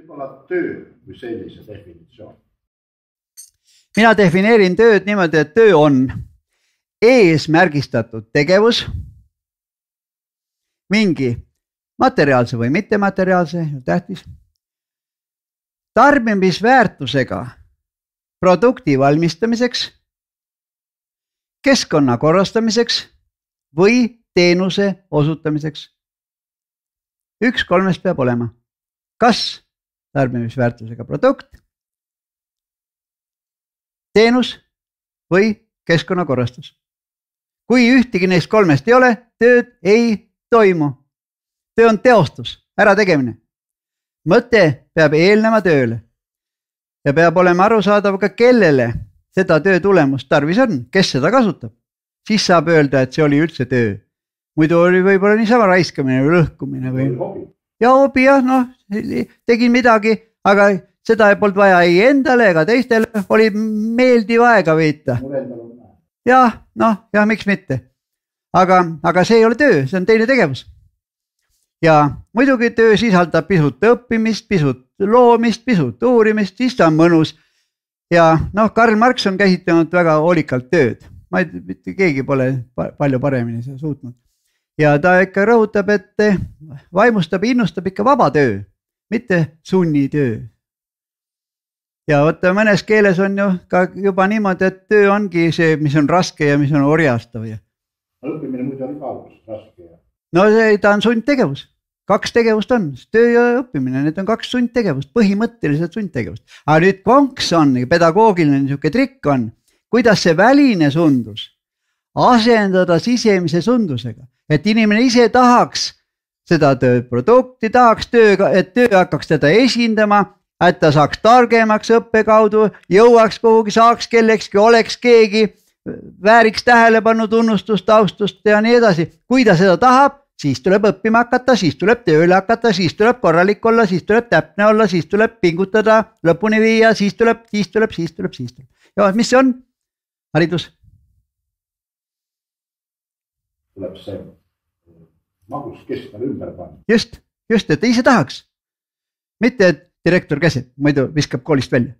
võib-olla töö kui sellise definitsioon? mina defineerin tööd niimoodi, et töö on eesmärgistatud tegevus, mingi materiaalse või mittemateriaalse, tähtis, tarbimisväärtusega produkti valmistamiseks, keskkonna korrastamiseks või teenuse osutamiseks. üks kolmest peab olema, kas tarbimisväärtusega produkt, teenus või keskkonnakorrastus. kui ühtegi neist kolmest ei ole, tööd ei toimu. töö on teostus, ärategemine. mõte peab eelnema tööle ja peab olema arusaadav ka, kellele seda töö tulemust tarvis on, kes seda kasutab. siis saab öelda, et see oli üldse töö. muidu oli võib-olla niisama raiskamine või lõhkumine või. ja hobi jah, noh, tegin midagi, aga seda polnud vaja ei endale ega teistele, oli meeldiv aega veeta. jah, noh, jah, miks mitte. aga, aga see ei ole töö, see on teine tegevus. ja muidugi töö sisaldab pisut õppimist, pisut loomist, pisut uurimist, siis ta on mõnus. ja noh, Karl Marx on käsitlenud väga hoolikalt tööd, ma ei, mitte keegi pole palju paremini seda suutnud. ja ta ikka rõhutab, et vaimustab, innustab ikka vaba töö mitte sunnitöö. ja vaata, mõnes keeles on ju ka juba niimoodi, et töö ongi see, mis on raske ja mis on orjastav ja. õppimine muide on ka alguses raske ja. no see, ta on sundtegevus, kaks tegevust on, töö ja õppimine, need on kaks sundtegevust, põhimõtteliselt sundtegevust. aga nüüd konks on, pedagoogiline niisugune trikk on, kuidas see väline sundus asendada sisemise sundusega, et inimene ise tahaks seda tööprodukti, tahaks tööga, et töö hakkaks teda esindama, et ta saaks targemaks õppe kaudu, jõuaks kuhugi, saaks kellekski, oleks keegi, vääriks tähelepanu, tunnustust, austust ja nii edasi. kui ta seda tahab, siis tuleb õppima hakata, siis tuleb tööle hakata, siis tuleb korralik olla, siis tuleb täpne olla, siis tuleb pingutada, lõpuni viia, siis tuleb, siis tuleb, siis tuleb, siis tuleb. ja mis see on? haridus. tuleb see magus keskkonna ümber panna. just, just, et ise tahaks. mitte, et direktor käsib, muidu viskab koolist välja